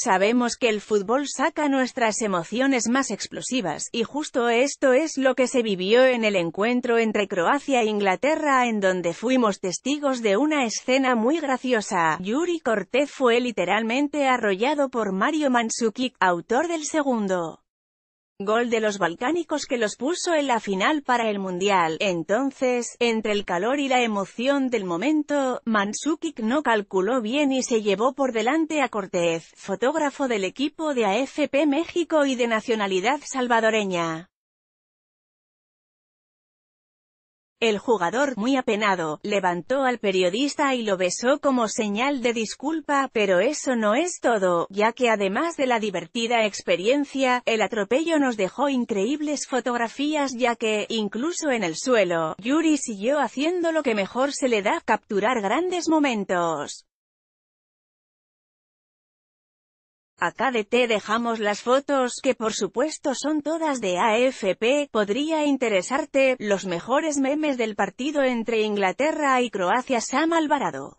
Sabemos que el fútbol saca nuestras emociones más explosivas, y justo esto es lo que se vivió en el encuentro entre Croacia e Inglaterra en donde fuimos testigos de una escena muy graciosa. Yuri Cortez fue literalmente arrollado por Mario Mandzukic, autor del segundo gol de los balcánicos que los puso en la final para el Mundial. Entonces, entre el calor y la emoción del momento, Mansukic no calculó bien y se llevó por delante a Cortez, fotógrafo del equipo de AFP México y de nacionalidad salvadoreña. El jugador, muy apenado, levantó al periodista y lo besó como señal de disculpa, pero eso no es todo, ya que además de la divertida experiencia, el atropello nos dejó increíbles fotografías ya que, incluso en el suelo, Yuri siguió haciendo lo que mejor se le da, capturar grandes momentos. Acá de te dejamos las fotos que por supuesto son todas de AFP, podría interesarte, los mejores memes del partido entre Inglaterra y Croacia Sam Alvarado.